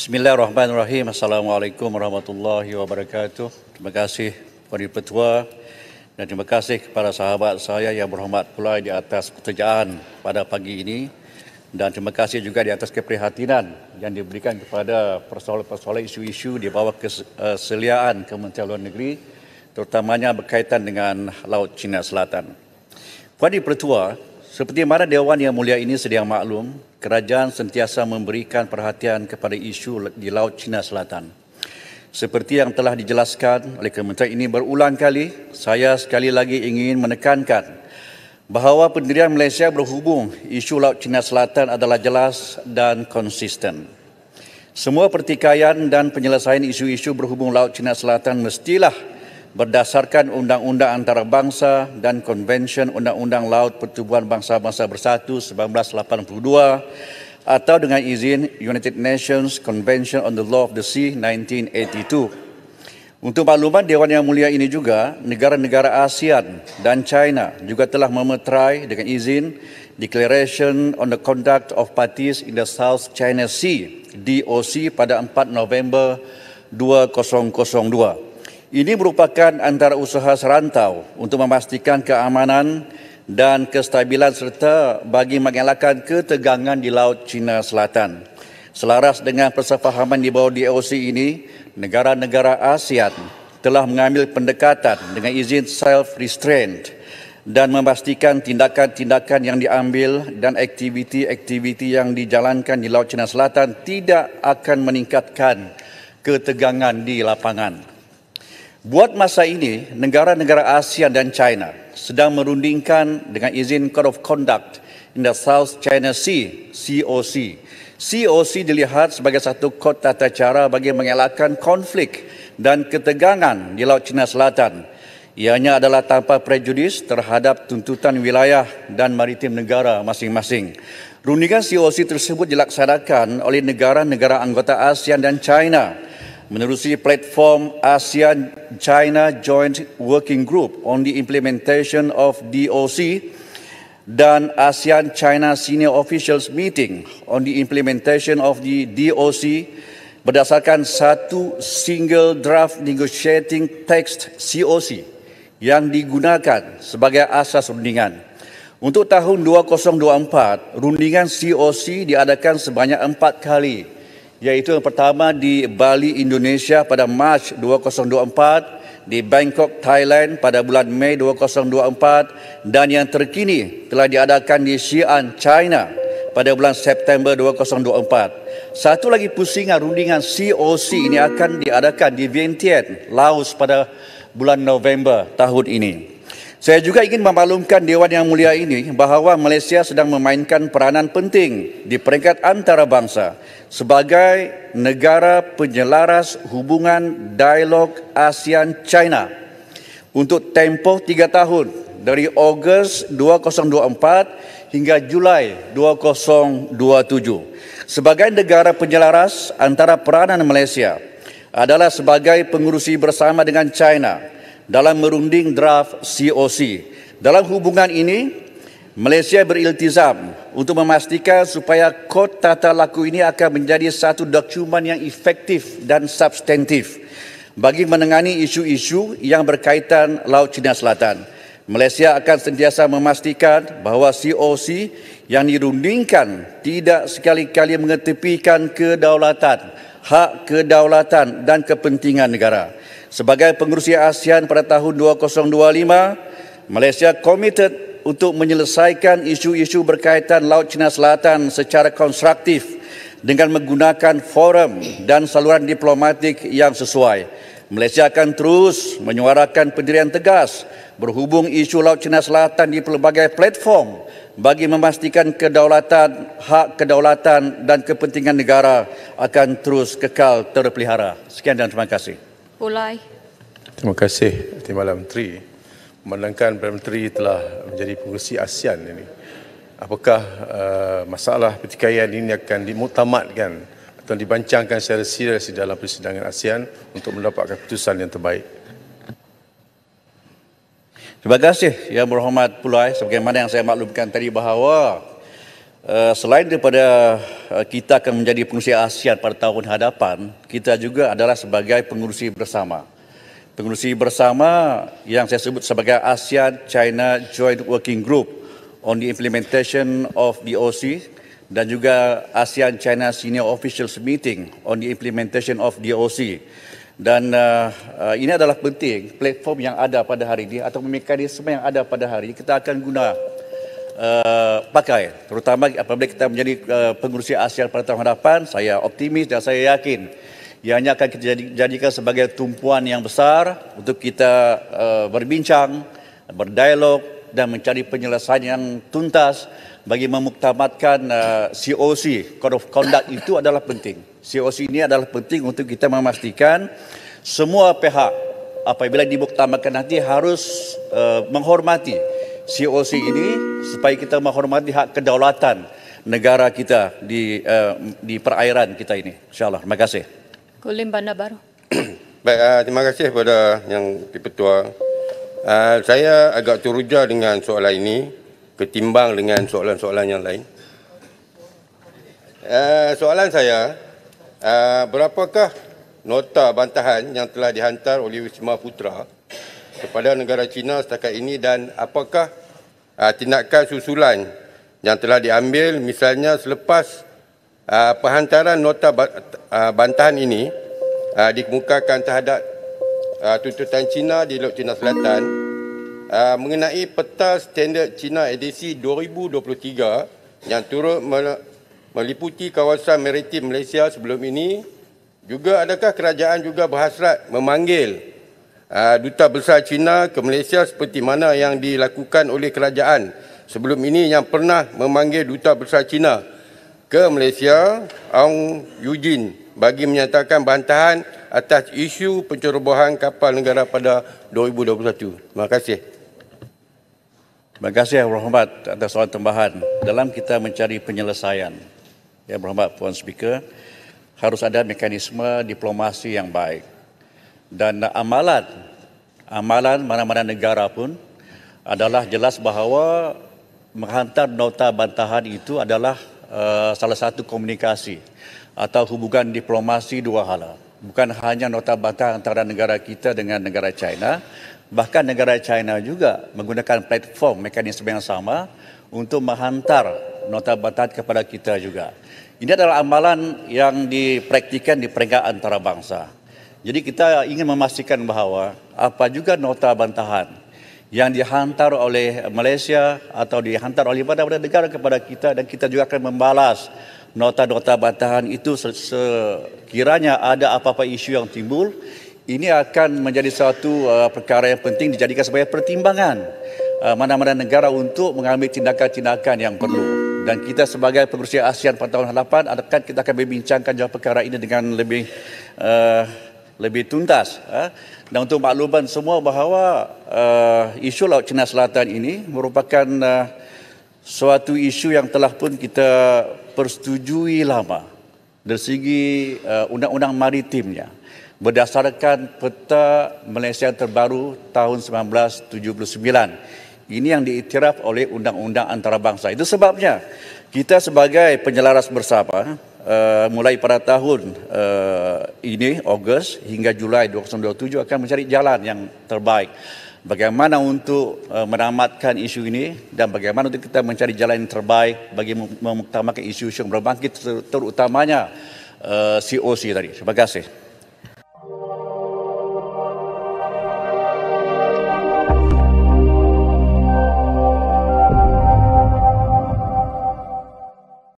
Bismillahirrahmanirrahim. Assalamualaikum warahmatullahi wabarakatuh. Terima kasih kepada Petua dan terima kasih kepada sahabat saya yang berhormat pula di atas pekerjaan pada pagi ini dan terima kasih juga di atas keprihatinan yang diberikan kepada persoalan-persoalan isu-isu di bawah keseliaan Kementerian Luar Negeri terutamanya berkaitan dengan Laut Cina Selatan. Puan Pertua, seperti mana Dewan Yang Mulia ini sedia maklum, kerajaan sentiasa memberikan perhatian kepada isu di Laut Cina Selatan. Seperti yang telah dijelaskan oleh Kementerian ini berulang kali, saya sekali lagi ingin menekankan bahawa pendirian Malaysia berhubung isu Laut Cina Selatan adalah jelas dan konsisten. Semua pertikaian dan penyelesaian isu-isu berhubung Laut Cina Selatan mestilah berdasarkan Undang-Undang Antarabangsa dan Konvensyen Undang-Undang Laut Pertubuhan Bangsa-Bangsa Bersatu 1982 atau dengan izin United Nations Convention on the Law of the Sea 1982. Untuk makluman Dewan Yang Mulia ini juga, negara-negara ASEAN dan China juga telah memeterai dengan izin Declaration on the Conduct of Parties in the South China Sea DOC pada 4 November 2002. Ini merupakan antara usaha serantau untuk memastikan keamanan dan kestabilan serta bagi mengelakkan ketegangan di Laut Cina Selatan. Selaras dengan persefahaman di bawah DOC ini, negara-negara ASEAN telah mengambil pendekatan dengan izin self-restraint dan memastikan tindakan-tindakan yang diambil dan aktiviti-aktiviti yang dijalankan di Laut Cina Selatan tidak akan meningkatkan ketegangan di lapangan. Buat masa ini, negara-negara ASEAN dan China sedang merundingkan dengan izin Code of Conduct in the South China Sea, COC. COC dilihat sebagai satu kod tata cara bagi mengelakkan konflik dan ketegangan di Laut China Selatan. Ianya adalah tanpa prejudis terhadap tuntutan wilayah dan maritim negara masing-masing. Rundingan COC tersebut dilaksanakan oleh negara-negara anggota ASEAN dan China menerusi platform ASEAN China Joint Working Group on the implementation of DOC dan ASEAN China Senior Officials Meeting on the implementation of the DOC berdasarkan satu single draft negotiating text COC yang digunakan sebagai asas rundingan. Untuk tahun 2024, rundingan COC diadakan sebanyak empat kali iaitu yang pertama di Bali Indonesia pada Mac 2024, di Bangkok Thailand pada bulan Mei 2024 dan yang terkini telah diadakan di Xi'an China pada bulan September 2024. Satu lagi pusingan rundingan COC ini akan diadakan di Vientiane, Laos pada bulan November tahun ini. Saya juga ingin memaklumkan Dewan Yang Mulia ini bahawa Malaysia sedang memainkan peranan penting di peringkat antarabangsa sebagai negara penyelaras hubungan dialog ASEAN-China untuk tempoh tiga tahun dari Ogos 2024 hingga Julai 2027. Sebagai negara penyelaras antara peranan Malaysia adalah sebagai pengurusi bersama dengan China dalam merunding draft COC. Dalam hubungan ini, Malaysia beriltizam untuk memastikan supaya kod tata laku ini akan menjadi satu dokumen yang efektif dan substantif bagi menangani isu-isu yang berkaitan Laut Cina Selatan. Malaysia akan sentiasa memastikan bahawa COC yang dirundingkan tidak sekali-kali mengetepikan kedaulatan, hak kedaulatan dan kepentingan negara. Sebagai pengurusi ASEAN pada tahun 2025, Malaysia komited untuk menyelesaikan isu-isu berkaitan Laut Cina Selatan secara konstruktif dengan menggunakan forum dan saluran diplomatik yang sesuai. Malaysia akan terus menyuarakan pendirian tegas berhubung isu Laut Cina Selatan di pelbagai platform bagi memastikan kedaulatan, hak kedaulatan dan kepentingan negara akan terus kekal terpelihara. Sekian dan terima kasih. Ulai. Terima kasih Timbalan Menteri. Memandangkan Perdana Menteri telah menjadi pengurusi ASEAN ini, apakah uh, masalah pertikaian ini akan dimutamatkan atau dibancangkan secara serius di dalam persidangan ASEAN untuk mendapatkan keputusan yang terbaik? Terima kasih Yang Berhormat Pulai. Sebagaimana yang saya maklumkan tadi bahawa Eh, selain daripada eh, kita akan menjadi pengurusi ASEAN pada tahun hadapan, kita juga adalah sebagai pengurusi bersama. Pengurusi bersama yang saya sebut sebagai ASEAN China Joint Working Group on the implementation of DOC dan juga ASEAN China Senior Officials Meeting on the implementation of DOC. Dan uh, uh, ini adalah penting platform yang ada pada hari ini atau mekanisme yang ada pada hari ini kita akan guna Eh, pakai terutama apabila kita menjadi uh, pengurusi ASEAN pada tahun hadapan saya optimis dan saya yakin ianya akan kita jadikan sebagai tumpuan yang besar untuk kita uh, berbincang berdialog dan mencari penyelesaian yang tuntas bagi memuktamadkan uh, COC code of conduct itu adalah penting COC ini adalah penting untuk kita memastikan semua pihak apabila dibuktamakan nanti harus uh, menghormati COC ini supaya kita menghormati hak kedaulatan negara kita di uh, di perairan kita ini. Insyaallah. Terima kasih. Kolim Bandar Baru. Baik, uh, terima kasih kepada yang dipetua. Uh, eh, saya agak teruja dengan soalan ini ketimbang dengan soalan-soalan yang lain. Uh, soalan saya, uh, berapakah nota bantahan yang telah dihantar oleh Wisma Putra kepada negara China setakat ini dan apakah uh, tindakan susulan yang telah diambil misalnya selepas uh, penghantaran nota ba- uh, bantahan ini uh, dikemukakan terhadap uh, tuntutan China di Laut China Selatan uh, mengenai peta standard China edisi 2023 yang turut meliputi kawasan maritim Malaysia sebelum ini juga adakah kerajaan juga berhasrat memanggil Ah, duta besar China ke Malaysia seperti mana yang dilakukan oleh kerajaan sebelum ini yang pernah memanggil duta besar China ke Malaysia Aung Yujin bagi menyatakan bantahan atas isu pencerobohan kapal negara pada 2021. Terima kasih. Terima kasih yang Rahmat atas soalan tambahan dalam kita mencari penyelesaian. yang Abu Puan Speaker, harus ada mekanisme diplomasi yang baik dan amalan amalan mana-mana negara pun adalah jelas bahawa menghantar nota bantahan itu adalah uh, salah satu komunikasi atau hubungan diplomasi dua hala. Bukan hanya nota bantahan antara negara kita dengan negara China, bahkan negara China juga menggunakan platform mekanisme yang sama untuk menghantar nota bantahan kepada kita juga. Ini adalah amalan yang dipraktikkan di peringkat antarabangsa. bangsa. Jadi kita ingin memastikan bahawa apa juga nota bantahan yang dihantar oleh Malaysia atau dihantar oleh beberapa negara kepada kita dan kita juga akan membalas nota-nota bantahan itu sekiranya ada apa-apa isu yang timbul ini akan menjadi satu uh, perkara yang penting dijadikan sebagai pertimbangan uh, mana-mana negara untuk mengambil tindakan-tindakan yang perlu dan kita sebagai pengurusi ASEAN pada tahun 2008 akan kita akan membincangkan jawab perkara ini dengan lebih uh, lebih tuntas ha? dan untuk makluman semua bahawa uh, isu Laut Cina Selatan ini merupakan uh, suatu isu yang telah pun kita persetujui lama dari segi uh, undang-undang maritimnya berdasarkan peta Malaysia terbaru tahun 1979 ini yang diiktiraf oleh undang-undang antarabangsa itu sebabnya kita sebagai penyelaras bersama uh, mulai pada tahun uh, ini Ogos hingga Julai 2027 akan mencari jalan yang terbaik bagaimana untuk uh, menamatkan isu ini dan bagaimana untuk kita mencari jalan yang terbaik bagi mengutamakan isu-isu yang berbangkit terutamanya uh, COC tadi. Terima kasih.